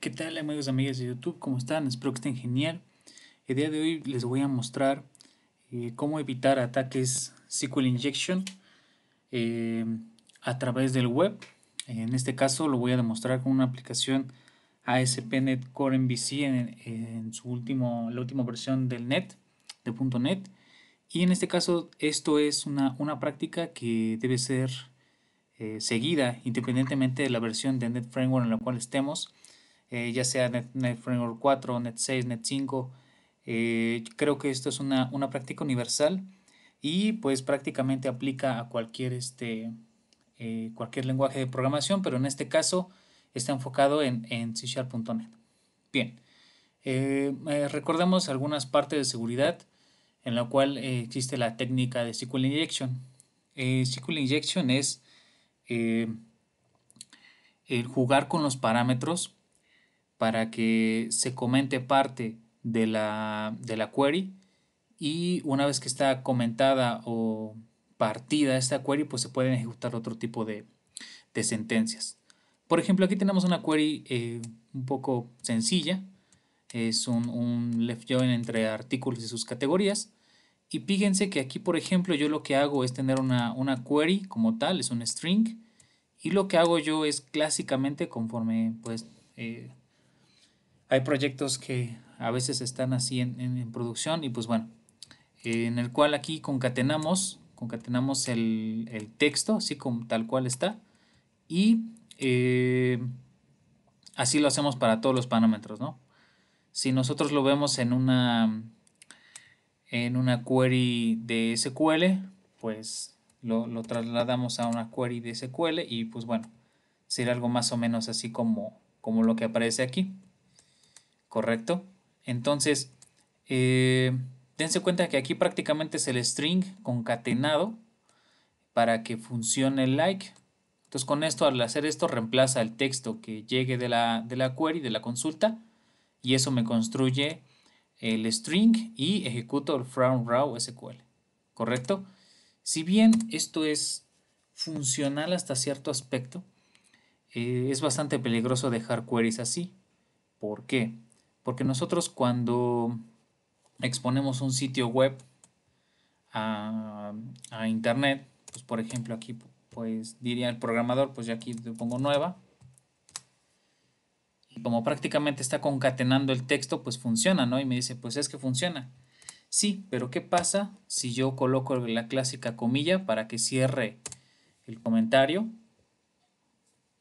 ¿Qué tal amigos y amigas de YouTube? ¿Cómo están? Espero que estén genial. El día de hoy les voy a mostrar eh, cómo evitar ataques SQL Injection eh, a través del web. En este caso lo voy a demostrar con una aplicación ASP.NET Core MVC en, en, su último, la última versión del .NET, de .NET. Y en este caso esto es una, una práctica que debe ser eh, seguida independientemente de la versión de .NET Framework en la cual estemos eh, ya sea Net, Framework 4, Net 6, Net 5. Eh, creo que esto es una, práctica universal y pues prácticamente aplica a cualquier, este, eh, cualquier lenguaje de programación, pero en este caso está enfocado en, en C-Sharp.net. Bien, recordemos algunas partes de seguridad en la cual existe la técnica de SQL Injection. SQL Injection es el jugar con los parámetros para que se comente parte de la, query y una vez que está comentada o partida esta query, pues se pueden ejecutar otro tipo de, sentencias. Por ejemplo, aquí tenemos una query eh, un poco sencilla. Es un, left join entre artículos y sus categorías. Y fíjense que aquí, por ejemplo, yo lo que hago es tener una, query como tal, es un string. Y lo que hago yo es clásicamente, conforme pues eh, hay proyectos que a veces están así en, producción y pues bueno, en el cual aquí concatenamos, concatenamos el, texto, así como tal cual está, y eh, así lo hacemos para todos los parámetros, ¿no? Si nosotros lo vemos en una, en una query de SQL, pues lo, trasladamos a una query de SQL y pues bueno, será algo más o menos así como, como lo que aparece aquí. ¿correcto? Entonces, eh, dense cuenta que aquí prácticamente es el string concatenado para que funcione el like. Entonces con esto, al hacer esto, reemplaza el texto que llegue de la, query, de la consulta, y eso me construye el string y ejecuto el from raw SQL, ¿correcto? Si bien esto es funcional hasta cierto aspecto, eh, es bastante peligroso dejar queries así. ¿Por qué? Porque nosotros cuando exponemos un sitio web a, internet, pues por ejemplo aquí pues diría el programador, pues yo aquí le pongo nueva. Y como prácticamente está concatenando el texto, pues funciona, ¿no? Y me dice, pues es que funciona. Sí, pero ¿qué pasa si yo coloco la clásica comilla para que cierre el comentario?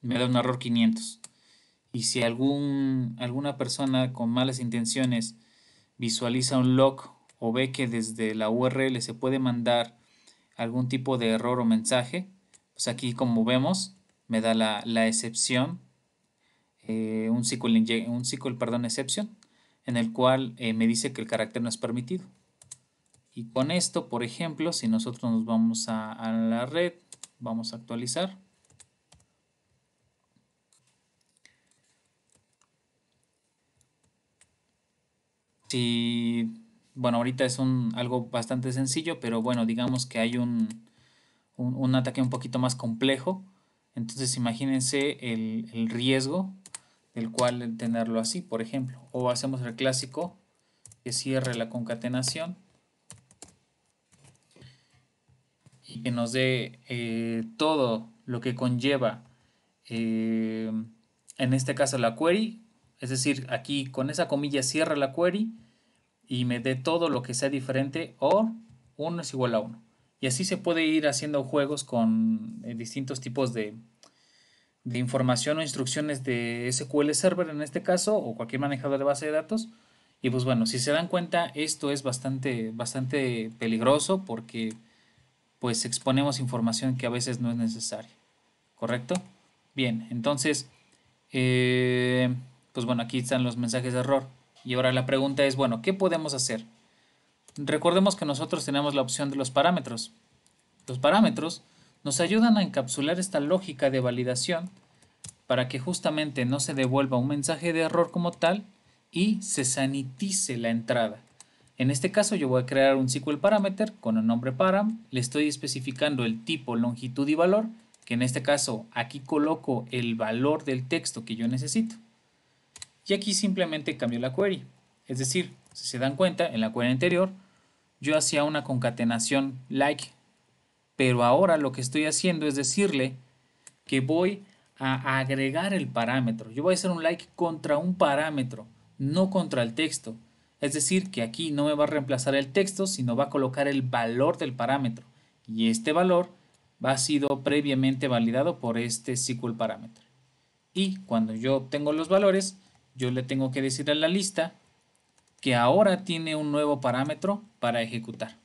Me da un error 500. Y si algún, alguna persona con malas intenciones visualiza un log o ve que desde la URL se puede mandar algún tipo de error o mensaje, pues aquí como vemos me da la, excepción, eh, un SQL, un perdón, excepción, en el cual eh, me dice que el carácter no es permitido. Y con esto, por ejemplo, si nosotros nos vamos a la red, vamos a actualizar. si, bueno, ahorita es un, algo bastante sencillo, pero bueno, digamos que hay un, ataque un poquito más complejo. Entonces imagínense el, riesgo del cual tenerlo así, por ejemplo. O hacemos el clásico que cierre la concatenación y que nos dé eh, todo lo que conlleva, eh, en este caso la query, es decir, aquí con esa comilla cierra la query y me dé todo lo que sea diferente o 1 es igual a 1. Y así se puede ir haciendo juegos con eh, distintos tipos de, información o instrucciones de SQL Server en este caso o cualquier manejador de base de datos. Y pues bueno, si se dan cuenta, esto es bastante, bastante peligroso porque pues exponemos información que a veces no es necesaria. ¿Correcto? Bien, entonces... Eh, pues bueno, aquí están los mensajes de error. Y ahora la pregunta es, bueno, ¿qué podemos hacer? Recordemos que nosotros tenemos la opción de los parámetros. Los parámetros nos ayudan a encapsular esta lógica de validación para que justamente no se devuelva un mensaje de error como tal y se sanitice la entrada. En este caso yo voy a crear un SQL parameter con el nombre param, le estoy especificando el tipo, longitud y valor, que en este caso aquí coloco el valor del texto que yo necesito. Y aquí simplemente cambio la query. Es decir, si se dan cuenta, en la query anterior yo hacía una concatenación like, pero ahora lo que estoy haciendo es decirle que voy a agregar el parámetro. Yo voy a hacer un like contra un parámetro, no contra el texto. Es decir, que aquí no me va a reemplazar el texto, sino va a colocar el valor del parámetro. Y este valor va a sido previamente validado por este SQL parámetro. Y cuando yo obtengo los valores, yo le tengo que decir a la lista que ahora tiene un nuevo parámetro para ejecutar.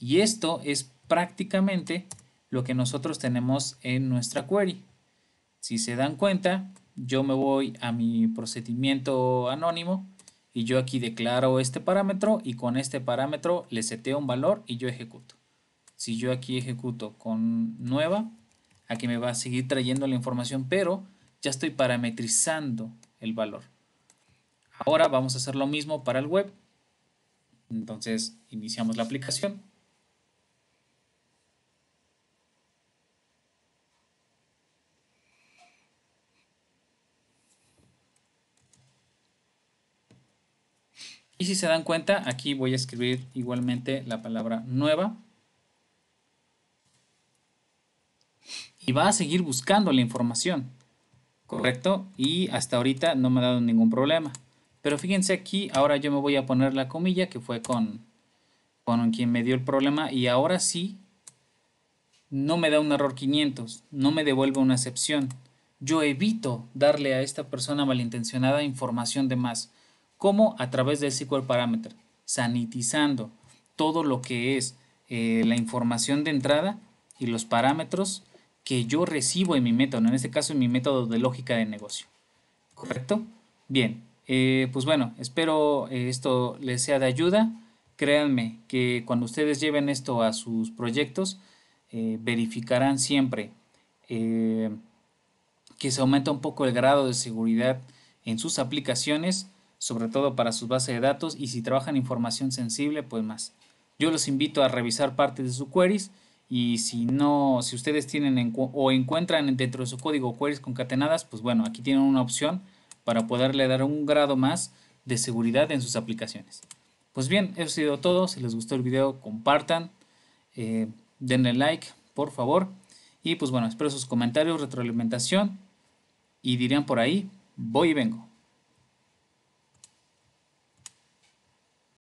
Y esto es prácticamente lo que nosotros tenemos en nuestra query. Si se dan cuenta, yo me voy a mi procedimiento anónimo y yo aquí declaro este parámetro y con este parámetro le seteo un valor y yo ejecuto. Si yo aquí ejecuto con nueva, aquí me va a seguir trayendo la información, pero ya estoy parametrizando el valor. Ahora vamos a hacer lo mismo para el web. Entonces iniciamos la aplicación. Y si se dan cuenta, aquí voy a escribir igualmente la palabra nueva. Y va a seguir buscando la información, ¿correcto? Y hasta ahorita no me ha dado ningún problema. Pero fíjense aquí, ahora yo me voy a poner la comilla que fue con, con quien me dio el problema y ahora sí no me da un error 500, no me devuelve una excepción. Yo evito darle a esta persona malintencionada información de más. ¿Cómo? A través del SQL Parameter, sanitizando todo lo que es eh, la información de entrada y los parámetros que yo recibo en mi método, en este caso en mi método de lógica de negocio. ¿Correcto? Bien, eh, pues bueno, espero eh, esto les sea de ayuda. Créanme que cuando ustedes lleven esto a sus proyectos, eh, verificarán siempre que se aumenta un poco el grado de seguridad en sus aplicaciones, sobre todo para sus bases de datos y si trabajan información sensible, pues más. Yo los invito a revisar parte de su queries y si no, si ustedes tienen o encuentran dentro de su código queries concatenadas, pues bueno, aquí tienen una opción para poderle dar un grado más de seguridad en sus aplicaciones. Pues bien, eso ha sido todo. Si les gustó el video, compartan, eh, denle like, por favor. Y pues bueno, espero sus comentarios, retroalimentación. Y dirían por ahí, voy y vengo.